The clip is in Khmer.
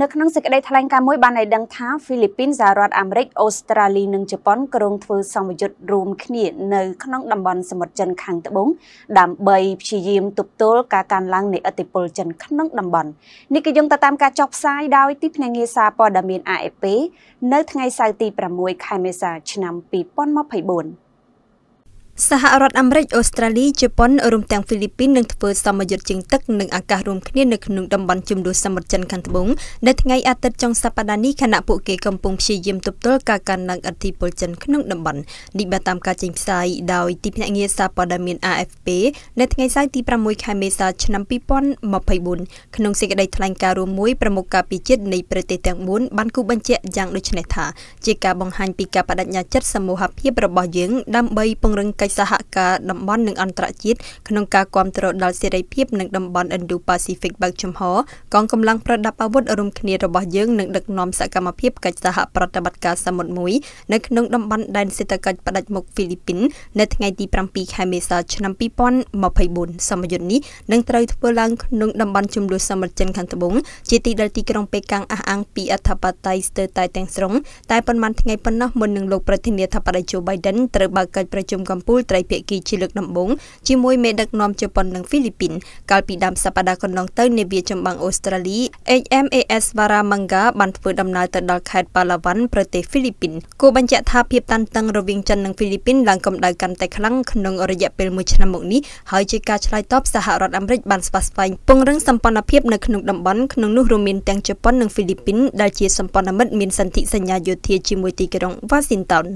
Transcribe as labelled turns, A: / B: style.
A: នៅក្នុងសេចក្តីថ្លែងការណ៍មួយបានឲ្យដឹងថាហ្វីលីពីនសហរដ្ឋអាមេរិកអូស្ត្រាលីនិងជប៉ុនក្រុងធ្វើសម្ពយុទ្ធរួមគ្នានៅក្នុងតំបន់សមុទ្រចិនខាងត្បូងដើម្បីព្យាយាមទប់ទល់ការកើនឡើងនៃឥទ្ធិពលចិនក្នុងតំបន់នេះគឺយោងទៅតាមការចុះផ្សាយដោយទីភ្នាក់ងារសារព័ត៌មាន AFP នៅថ្ងៃសៅរ៍ទី6ខែមេសាឆ្នាំ2024
B: សហរដ្ឋអាមេរិកអូស្ត្រាលីជប៉ុនរួមទាំងហ្វីលីពីននឹងធ្វើសមយុទ្ធជើងទឹកនិងអាកាសរួមគ្នានៅក្នុងតំបន់ជំនួសសមុទ្រចិនខាងត្បូងនៅថ្ងៃអាទិត្យចុងសប្តាហ៍នេះខណៈពួកគេកំពុងព្យាយាមទប់ទល់ការកើនឡើងឥទ្ធិពលចិនក្នុងតំបន់នេះបានតាមការចេញផ្សាយដោយទីភ្នាក់ងារសារព័ត៌មាន AFP នៅថ្ងៃសៅរ៍ទី6ខែមេសាឆ្នាំ2024ក្នុងសេចក្តីថ្លែងការណ៍រួមមួយប្រមុខការពិជិតនៃប្រទេសទាំង4បានគូបញ្ជាក់យ៉ាងដូចនេះថាជាការបង្ហាញពីការបដិញ្ញាចិត្តសមូហភាពរបស់យើងដើម្បីពង្រឹងកិច្ចសហការតំបន់និងអន្តរជាតិក្នុងការគាំទ្រដល់សេរីភាពនិងតំបន់ Indo-Pacific បើកចំហកងកម្លាំងប្រដាប់អាវុធរួមគ្នារបស់យើងនឹងដឹកនាំសកម្មភាពកិច្ចសហប្រតិបត្តិការសមុទ្រមួយនៅក្នុងតំបន់ដែនសេដ្ឋកិច្ចផ្ដាច់មុខហ្វីលីពីននៅថ្ងៃទី7ខែមេសាឆ្នាំ2024សមយុទ្ធនេះនឹងត្រូវធ្វើឡើងក្នុងតំបន់ចំនួនសមុទ្រចិនខាងត្បូងជាទីដែលទីក្រុងប៉េកាំងអះអាងពីអធិបតេយ្យស្ទើរតែទាំងស្រុងតែប៉ុន្មានថ្ងៃប៉ុណ្ណោះមុននឹងលោកប្រធានាធិបតី Joe Biden ត្រូវបើកកិច្ចប្រជុំកម្ពុជាលត្រីភាគីជាលើកដំបូងជាមួយមេដឹកនាំជប៉ុននិងហ្វីលីពីនកាលពីដើមសប្តាហ៍កន្លងទៅនាវាចម្បាំងអូស្ត្រាលី HMAS Varamanga បានធ្វើដំណើរទៅដល់ខេត្តប៉ាឡាវ៉ាន់ប្រទេសហ្វីលីពីនគួរបញ្ជាក់ថាភាពតានតឹងរវាងចិននិងហ្វីលីពីនឡើងកម្ដៅកាន់តែខ្លាំងក្នុងរយៈពេល1ឆ្នាំមកនេះហើយជាការឆ្លើយតបសហរដ្ឋអាមេរិកបានស្វាស្វែងពង្រឹងសម្ព័ន្ធភាពនៅក្នុងតំបន់ក្នុងនោះរួមមានទាំងជប៉ុននិងហ្វីលីពីនដែលជាសម្ព័ន្ធមិត្តមានសន្ធិសញ្ញាយោធាជាមួយទីក្រុង Washington